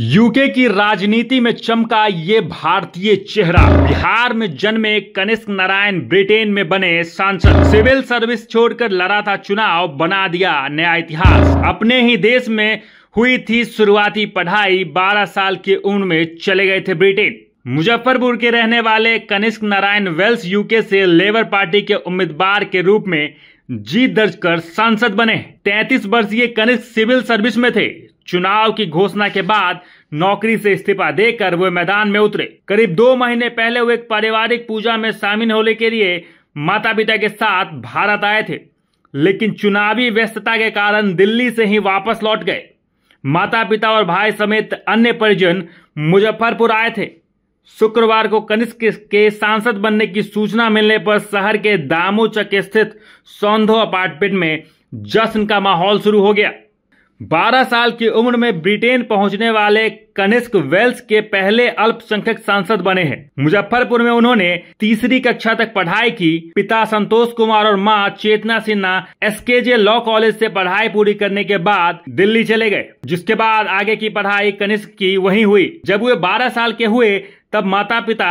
UK की राजनीति में चमका ये भारतीय चेहरा बिहार में जन्मे कनिष्क नारायण ब्रिटेन में बने सांसद सिविल सर्विस छोड़कर लड़ा था चुनाव बना दिया नया इतिहास अपने ही देश में हुई थी शुरुआती पढ़ाई 12 साल की उम्र में चले गए थे ब्रिटेन मुजफ्फरपुर के रहने वाले कनिष्क नारायण वेल्स यूके से लेबर पार्टी के उम्मीदवार के रूप में जीत दर्ज कर सांसद बने 33 वर्षीय कनिष्ठ सिविल सर्विस में थे चुनाव की घोषणा के बाद नौकरी से इस्तीफा देकर वे मैदान में उतरे करीब दो महीने पहले वे एक पारिवारिक पूजा में शामिल होने के लिए माता पिता के साथ भारत आए थे लेकिन चुनावी व्यस्तता के कारण दिल्ली से ही वापस लौट गए माता पिता और भाई समेत अन्य परिजन मुजफ्फरपुर आए थे शुक्रवार को कनिष्क के सांसद बनने की सूचना मिलने पर शहर के दामोचक स्थित सौंधो अपार्टमेंट में जश्न का माहौल शुरू हो गया 12 साल की उम्र में ब्रिटेन पहुंचने वाले कनिष्क वेल्स के पहले अल्पसंख्यक सांसद बने हैं मुजफ्फरपुर में उन्होंने तीसरी कक्षा तक पढ़ाई की पिता संतोष कुमार और मां Chetna Sinha SKJ Law College से पढ़ाई पूरी करने के बाद दिल्ली चले गए जिसके बाद आगे की पढ़ाई कनिष्क की वहीं हुई जब वे 12 साल के हुए तब माता पिता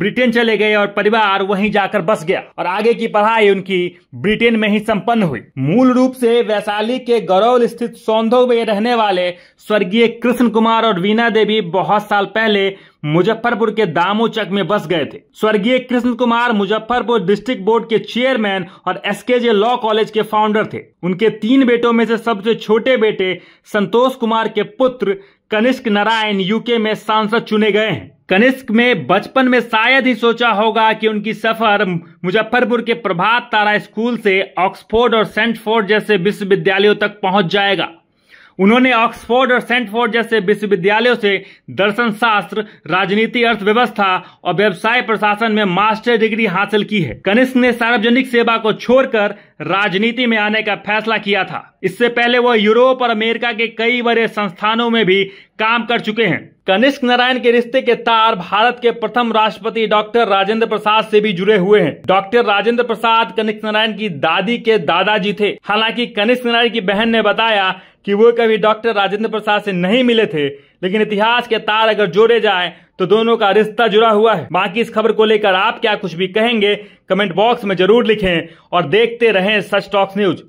ब्रिटेन चले गए और परिवार वहीं जाकर बस गया और आगे की पढ़ाई उनकी ब्रिटेन में ही संपन्न हुई मूल रूप से वैशाली के गरौल स्थित सौंधो में रहने वाले स्वर्गीय कृष्ण कुमार और वीणा देवी बहुत साल पहले मुजफ्फरपुर के दामोचक में बस गए थे स्वर्गीय कृष्ण कुमार मुजफ्फरपुर डिस्ट्रिक्ट बोर्ड के चेयरमैन और एसकेजे लॉ कॉलेज के फाउंडर थे उनके तीन बेटों में से सबसे छोटे बेटे संतोष कुमार के पुत्र कनिष्क नारायण यूके में सांसद चुने गए हैं कनिष्क में बचपन में शायद ही सोचा होगा कि उनकी सफर मुजफ्फरपुर के प्रभात तारा स्कूल से ऑक्सफोर्ड और सेंटफोर्ड जैसे विश्वविद्यालयों तक पहुंच जाएगा उन्होंने ऑक्सफोर्ड और सेंटफोर्ड जैसे विश्वविद्यालयों से दर्शन शास्त्र राजनीति अर्थव्यवस्था और व्यवसाय प्रशासन में मास्टर डिग्री हासिल की है कनिष्क ने सार्वजनिक सेवा को छोड़कर राजनीति में आने का फैसला किया था इससे पहले वह यूरोप और अमेरिका के कई बड़े संस्थानों में भी काम कर चुके हैं कनिष्क नारायण के रिश्ते के तार भारत के प्रथम राष्ट्रपति डॉक्टर राजेंद्र प्रसाद से भी जुड़े हुए हैं डॉक्टर राजेंद्र प्रसाद कनिष्क नारायण की दादी के दादाजी थे हालांकि कनिष्क नारायण की बहन ने बताया कि वो कभी डॉक्टर राजेंद्र प्रसाद से नहीं मिले थे लेकिन इतिहास के तार अगर जोड़े जाए तो दोनों का रिश्ता जुड़ा हुआ है बाकी इस खबर को लेकर आप क्या कुछ भी कहेंगे कमेंट बॉक्स में जरूर लिखें और देखते रहें सच टॉक्स न्यूज